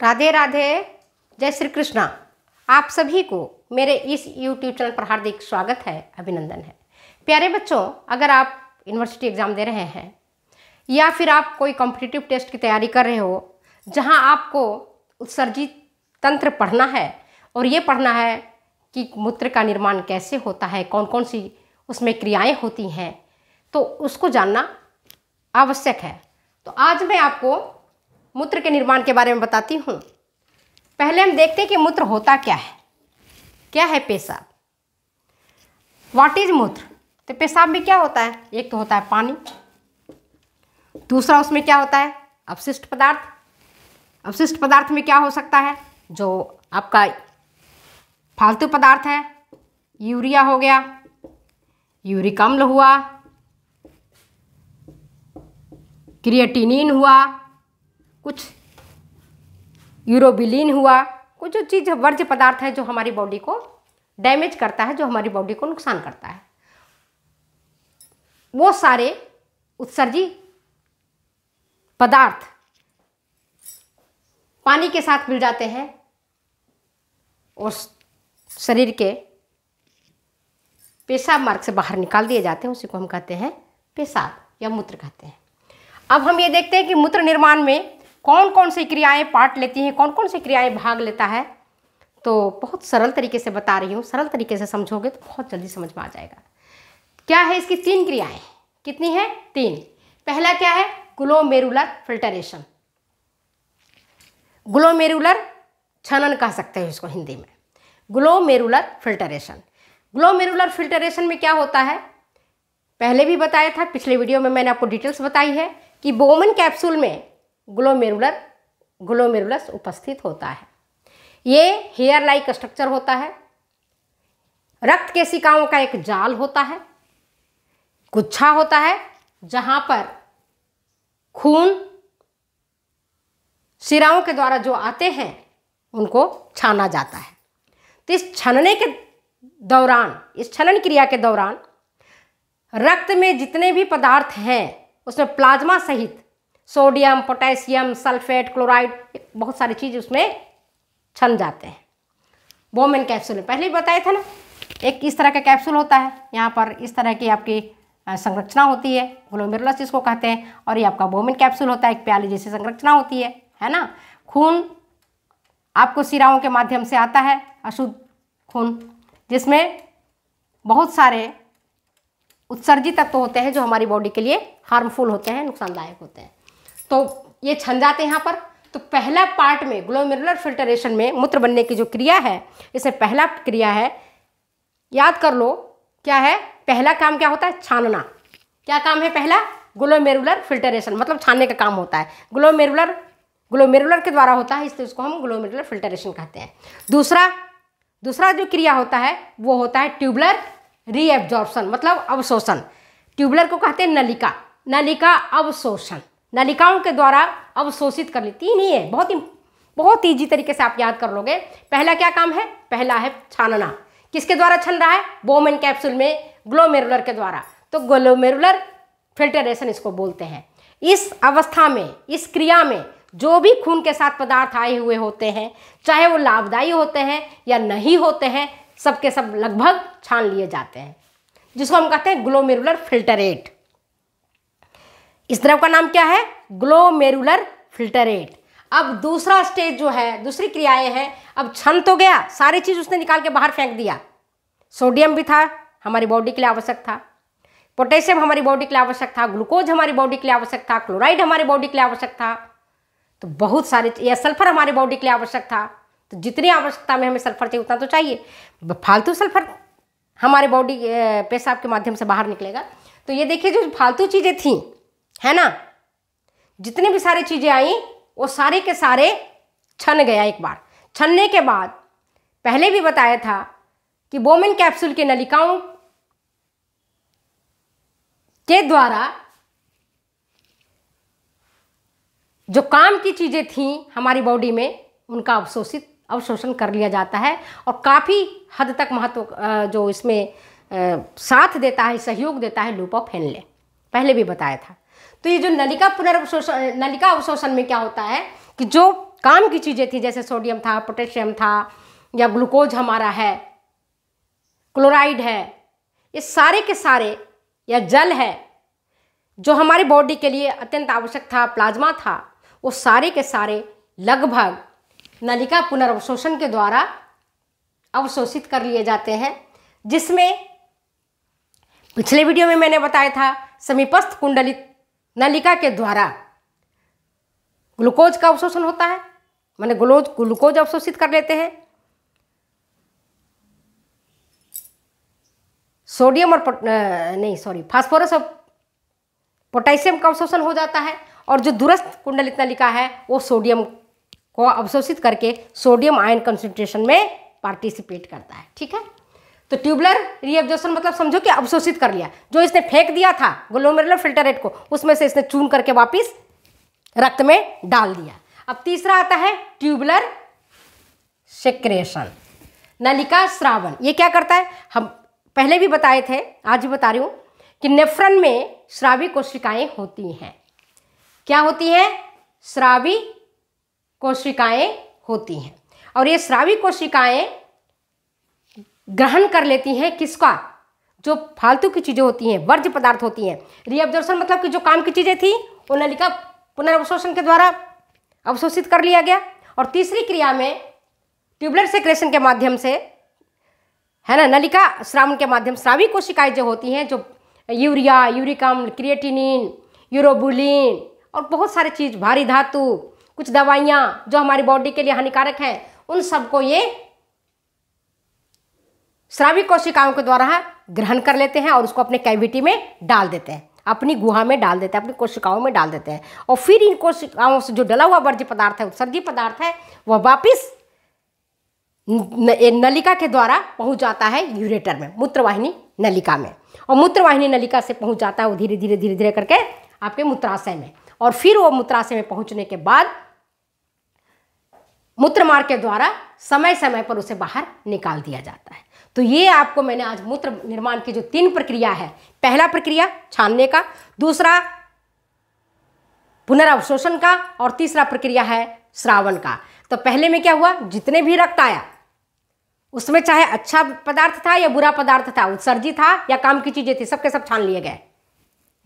राधे राधे जय श्री कृष्णा आप सभी को मेरे इस यूट्यूब चैनल पर हार्दिक स्वागत है अभिनंदन है प्यारे बच्चों अगर आप यूनिवर्सिटी एग्ज़ाम दे रहे हैं या फिर आप कोई कॉम्पिटिटिव टेस्ट की तैयारी कर रहे हो जहां आपको उत्सर्जित तंत्र पढ़ना है और ये पढ़ना है कि मूत्र का निर्माण कैसे होता है कौन कौन सी उसमें क्रियाएँ होती हैं तो उसको जानना आवश्यक है तो आज मैं आपको मूत्र के निर्माण के बारे में बताती हूँ पहले हम देखते हैं कि मूत्र होता क्या है क्या है पेशाब वाट इज मूत्र तो पेशाब में क्या होता है एक तो होता है पानी दूसरा उसमें क्या होता है अपशिष्ट पदार्थ अपशिष्ट पदार्थ में क्या हो सकता है जो आपका फालतू पदार्थ है यूरिया हो गया यूरिकम्ल हुआ क्रिएटिनिन हुआ कुछ यूरोबिलिन हुआ कुछ जो चीज़ वर्ज्य पदार्थ है जो हमारी बॉडी को डैमेज करता है जो हमारी बॉडी को नुकसान करता है वो सारे उत्सर्जी पदार्थ पानी के साथ मिल जाते हैं और शरीर के पेशाब मार्ग से बाहर निकाल दिए जाते हैं उसी को हम कहते हैं पेशाब या मूत्र कहते हैं अब हम ये देखते हैं कि मूत्र निर्माण में कौन कौन सी क्रियाएं पार्ट लेती हैं कौन कौन सी क्रियाएं भाग लेता है तो बहुत सरल तरीके से बता रही हूँ सरल तरीके से समझोगे तो बहुत जल्दी समझ में आ जाएगा क्या है इसकी तीन क्रियाएं कितनी है तीन पहला क्या है ग्लोमेरुलर फिल्टरेशन ग्लोमेरुलर छनन कह सकते हैं इसको हिंदी में ग्लोमेरुलर फिल्टरेशन ग्लोमेरुलर फिल्टरेशन में क्या होता है पहले भी बताया था पिछले वीडियो में मैंने आपको डिटेल्स बताई है कि बोमन कैप्सूल में ग्लोमेरुलर ग्लोमेरुलस उपस्थित होता है ये हेयर लाइक स्ट्रक्चर होता है रक्त केशिकाओं का एक जाल होता है गुच्छा होता है जहाँ पर खून सिराओं के द्वारा जो आते हैं उनको छाना जाता है तो इस छनने के दौरान इस छनन क्रिया के दौरान रक्त में जितने भी पदार्थ हैं उसमें प्लाज्मा सहित सोडियम पोटेशियम सल्फेट क्लोराइड बहुत सारी चीज़ उसमें छन जाते हैं बोमेन कैप्सूल पहले ही बताया था ना एक इस तरह का कैप्सूल होता है यहाँ पर इस तरह की आपकी संरचना होती है ग्लोमेरुलस इसको कहते हैं और ये आपका बोमेन कैप्सूल होता है एक प्याली जैसी संरचना होती है है ना खून आपको सिराओं के माध्यम से आता है अशुद्ध खून जिसमें बहुत सारे उत्सर्जित तत्व होते हैं जो हमारी बॉडी के लिए हार्मफुल होते हैं नुकसानदायक होते हैं तो ये छन जाते हैं यहाँ पर तो पहला पार्ट में ग्लोमेरुलर फिल्टरेशन में मूत्र बनने की जो क्रिया है इसमें पहला क्रिया है याद कर लो क्या है पहला काम क्या होता है छानना क्या काम है पहला ग्लोमेरुलर फिल्टरेशन मतलब छानने का काम होता है ग्लोमेरुलर ग्लोमेरुलर के द्वारा होता है इसलिए उसको हम ग्लोमेरुलर फिल्टरेशन कहते हैं दूसरा दूसरा जो क्रिया होता है वो होता है ट्यूबलर रीएब्जॉर्प्शन मतलब अवशोषण ट्यूबलर को कहते हैं नलिका नलिका अवशोषण नलिकाओं के द्वारा अवशोषित कर ली तीन ही है बहुत ही बहुत ईजी तरीके से आप याद कर लोगे पहला क्या काम है पहला है छानना किसके द्वारा छन रहा है बोमेन कैप्सूल में ग्लोमेरुलर के द्वारा तो ग्लोमेरुलर फिल्टरेशन इसको बोलते हैं इस अवस्था में इस क्रिया में जो भी खून के साथ पदार्थ आए हुए होते हैं चाहे वो लाभदायी होते हैं या नहीं होते हैं सबके सब लगभग छान लिए जाते हैं जिसको हम कहते हैं ग्लोमेरुलर फिल्टरेट इस द्रव का नाम क्या है ग्लोमेरुलर फिल्टरेट अब दूसरा स्टेज जो है दूसरी क्रियाएं हैं अब छन तो गया सारी चीज़ उसने निकाल के बाहर फेंक दिया सोडियम भी था हमारी बॉडी के लिए आवश्यक था पोटेशियम हमारी बॉडी के लिए आवश्यक था ग्लूकोज हमारी बॉडी के लिए आवश्यक था क्लोराइड हमारी बॉडी के लिए आवश्यक था तो बहुत सारे या सल्फर हमारी बॉडी के लिए आवश्यक था तो जितनी आवश्यकता में हमें सल्फर चाहिए उतना तो चाहिए फालतू सल्फर हमारे बॉडी पेशाब के माध्यम से बाहर निकलेगा तो ये देखिए जो फालतू चीज़ें थी है ना जितनी भी सारी चीज़ें आई वो सारे के सारे छन गया एक बार छनने के बाद पहले भी बताया था कि बोमिन कैप्सूल की नलिकाओं के द्वारा जो काम की चीज़ें थी हमारी बॉडी में उनका अवशोषित अवशोषण कर लिया जाता है और काफ़ी हद तक महत्व जो इसमें साथ देता है सहयोग देता है लूप ऑफ हेनले पहले भी बताया था तो ये जो नलिका पुनर्वशोषण नलिका अवशोषण में क्या होता है कि जो काम की चीज़ें थी जैसे सोडियम था पोटेशियम था या ग्लूकोज हमारा है क्लोराइड है ये सारे के सारे या जल है जो हमारी बॉडी के लिए अत्यंत आवश्यक था प्लाज्मा था वो सारे के सारे लगभग नलिका पुनर्वशोषण के द्वारा अवशोषित कर लिए जाते हैं जिसमें पिछले वीडियो में मैंने बताया था समीपस्थ कुंडलित नलिका के द्वारा ग्लूकोज का अवशोषण होता है मैंने ग्लोज ग्लूकोज अवशोषित कर लेते हैं सोडियम और नहीं सॉरी फास्फोरस और पोटेशियम का अवशोषण हो जाता है और जो दूरस्थ कुंडलित नलिका है वो सोडियम को अवशोषित करके सोडियम आयन कंसेंट्रेशन में पार्टिसिपेट करता है ठीक है तो ट्यूबलर रीअब्जॉर्प्शन मतलब समझो कि अवशोषित कर लिया जो इसने फेंक दिया था ग्लोमेरुलर फिल्टरेट को उसमें से इसने चून करके वापस रक्त में डाल दिया अब तीसरा आता है ट्यूबलर सेक्रेशन नलिका श्रावण ये क्या करता है हम पहले भी बताए थे आज भी बता रही हूँ कि नेफ्रन में श्रावी कोशिकाएं होती हैं क्या होती हैं श्रावी कोशिकाएं होती हैं और ये श्रावी कोशिकाएं ग्रहण कर लेती हैं किसका जो फालतू की चीज़ें होती हैं वर्ज्य पदार्थ होती हैं रीअब्जॉर्प्शन मतलब कि जो काम की चीज़ें थी वो नलिका पुनर्वशोषण के द्वारा अवशोषित कर लिया गया और तीसरी क्रिया में ट्यूबलर सेक्रेशन के माध्यम से है ना नलिका श्रावण के माध्यम श्रावी कोशिकाएं जो होती हैं जो यूरिया यूरिकम क्रिएटिनिन यूरोबुलिन और बहुत सारे चीज़ भारी धातु कुछ दवाइयाँ जो हमारी बॉडी के लिए हानिकारक हैं उन सबको ये श्राविक कोशिकाओं के द्वारा ग्रहण कर लेते हैं और उसको अपने कैविटी में डाल देते हैं अपनी गुहा में डाल देते हैं अपनी कोशिकाओं में डाल देते हैं और फिर इन कोशिकाओं से जो डला हुआ वर्ज्य पदार्थ है उत्सर्जी पदार्थ है वह वापिस नलिका के द्वारा पहुंच जाता है यूरेटर में मूत्रवाहिनी नलिका में और मूत्रवाहिनी नलिका से पहुंच जाता है वो धीरे धीरे धीरे धीरे करके आपके मूत्राशय में और फिर वो मूत्राशय में पहुंचने के बाद मूत्रमार्ग के द्वारा समय समय पर उसे बाहर निकाल दिया जाता है तो ये आपको मैंने आज मूत्र निर्माण की जो तीन प्रक्रिया है पहला प्रक्रिया छानने का दूसरा पुनरावशोषण का और तीसरा प्रक्रिया है श्रावण का तो पहले में क्या हुआ जितने भी रक्त आया उसमें चाहे अच्छा पदार्थ था या बुरा पदार्थ था उत्सर्जी था या काम की चीज़ें थी सबके सब छान लिए गए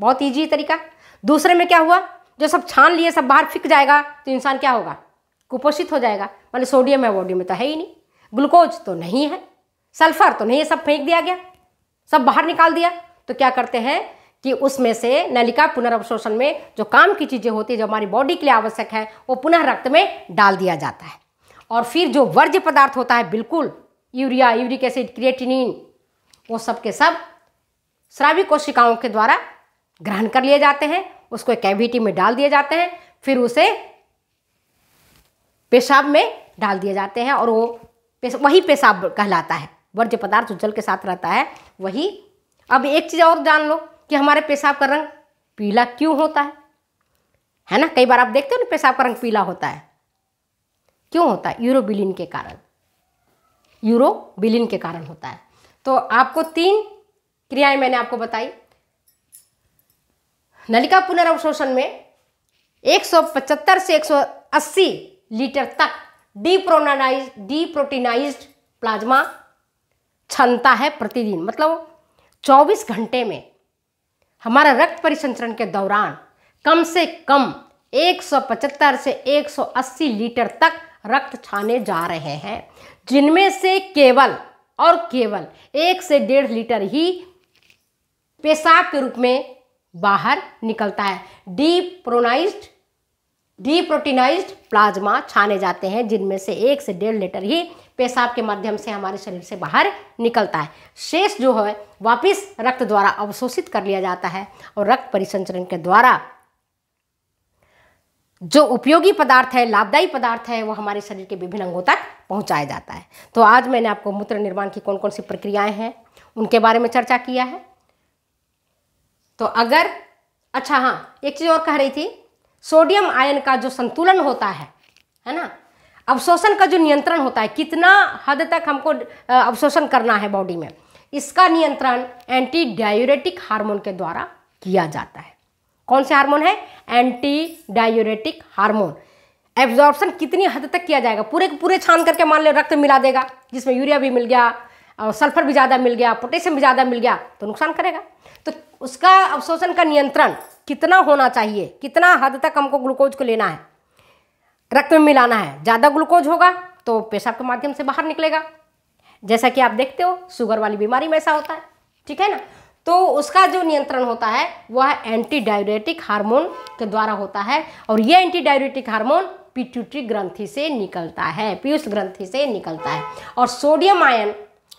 बहुत ईजी तरीका दूसरे में क्या हुआ जो सब छान लिए सब बाहर फिक जाएगा तो इंसान क्या होगा कुपोषित हो जाएगा माने सोडियम है बॉडी में तो है ही नहीं ग्लूकोज तो नहीं है सल्फर तो नहीं ये सब फेंक दिया गया सब बाहर निकाल दिया तो क्या करते हैं कि उसमें से नलिका पुनर्वशोषण में जो काम की चीज़ें होती है जो हमारी बॉडी के लिए आवश्यक है वो पुनः रक्त में डाल दिया जाता है और फिर जो वर्ज्य पदार्थ होता है बिल्कुल यूरिया यूरिक एसिड क्रिएटिनिन वो सब के सब श्राविक कोशिकाओं के द्वारा ग्रहण कर लिए जाते हैं उसको कैविटी में डाल दिए जाते हैं फिर उसे पेशाब में डाल दिए जाते हैं और वो पेश, वही पेशाब कहलाता है वर्ज पदार्थ जल के साथ रहता है वही अब एक चीज़ और जान लो कि हमारे पेशाब का रंग पीला क्यों होता है है ना कई बार आप देखते हो ना पेशाब का रंग पीला होता है क्यों होता है यूरोबिलिन के कारण यूरोबिलिन के कारण होता है तो आपको तीन क्रियाएं मैंने आपको बताई नलिका पुनर्वशोषण में 175 से 180 लीटर तक डी प्रोटीनाइज प्लाज्मा क्षमता है प्रतिदिन मतलब 24 घंटे में हमारा रक्त परिसंचरण के दौरान कम से कम 175 से 180 लीटर तक रक्त छाने जा रहे हैं जिनमें से केवल और केवल एक से डेढ़ लीटर ही पेशाब के रूप में बाहर निकलता है प्रोनाइज्ड डीप्रोटीनाइज प्लाज्मा छाने जाते हैं जिनमें से एक से डेढ़ लीटर ही पेशाब के माध्यम से हमारे शरीर से बाहर निकलता है शेष जो है वापस रक्त द्वारा अवशोषित कर लिया जाता है और रक्त परिसंचरण के द्वारा जो उपयोगी पदार्थ है लाभदायी पदार्थ है वो हमारे शरीर के विभिन्न अंगों तक पहुंचाया जाता है तो आज मैंने आपको मूत्र निर्माण की कौन कौन सी प्रक्रियाएं हैं उनके बारे में चर्चा किया है तो अगर अच्छा हाँ एक चीज़ और कह रही थी सोडियम आयन का जो संतुलन होता है है ना अवशोषण का जो नियंत्रण होता है कितना हद तक हमको अवशोषण करना है बॉडी में इसका नियंत्रण एंटी डायूरेटिक हार्मोन के द्वारा किया जाता है कौन से हार्मोन है एंटी डायूरेटिक हार्मोन एब्जॉर्प्शन कितनी हद तक किया जाएगा पूरे पूरे छान करके मान ले रक्त मिला देगा जिसमें यूरिया भी मिल गया और सल्फर भी ज़्यादा मिल गया पोटेशियम भी ज़्यादा मिल गया तो नुकसान करेगा तो उसका अवशोषण का नियंत्रण कितना होना चाहिए कितना हद तक हमको ग्लूकोज को लेना है रक्त में मिलाना है ज़्यादा ग्लूकोज होगा तो पेशाब के माध्यम से बाहर निकलेगा जैसा कि आप देखते हो शुगर वाली बीमारी में ऐसा होता है ठीक है ना तो उसका जो नियंत्रण होता है वह एंटी डायोरेटिक हार्मोन के द्वारा होता है और यह एंटी डायोरेटिक हार्मोन पिट्यूटरी ग्रंथि से निकलता है पीयूष ग्रंथि से निकलता है और सोडियम आयन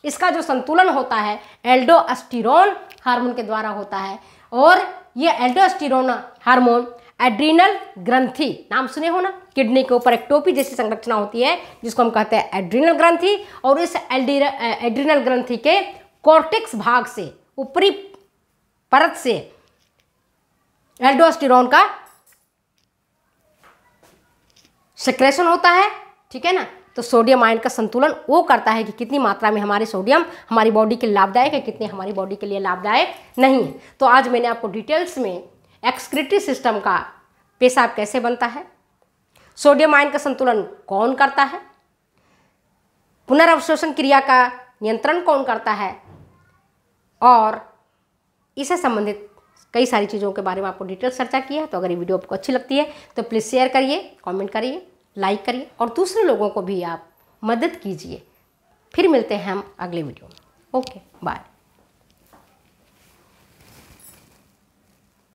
इसका जो संतुलन होता है एल्डोस्टिरोन हार्मोन के द्वारा होता है और ये एल्डोस्टिरोन हार्मोन एड्रीनल ग्रंथि नाम सुने हो ना किडनी के ऊपर एक टोपी जैसी संरचना होती है जिसको हम कहते हैं एड्रीनल ग्रंथि और इस एड्रीनल ग्रंथि के कॉर्टेक्स भाग से ऊपरी परत से एल्डोस्टिरोन का सेक्रेशन होता है ठीक है ना तो सोडियम आयन का संतुलन वो करता है कि कितनी मात्रा में हमारे सोडियम हमारी बॉडी के लिए लाभदायक है कितने हमारी बॉडी के लिए लाभदायक नहीं है तो आज मैंने आपको डिटेल्स में एक्सक्रिटिव सिस्टम का पेशाब कैसे बनता है सोडियम आयन का संतुलन कौन करता है पुनर्वशोषण क्रिया का नियंत्रण कौन करता है और इसे संबंधित कई सारी चीज़ों के बारे में आपको डिटेल चर्चा की है तो अगर ये वीडियो आपको अच्छी लगती है तो प्लीज़ शेयर करिए कमेंट करिए लाइक करिए और दूसरे लोगों को भी आप मदद कीजिए फिर मिलते हैं हम अगले वीडियो में ओके बाय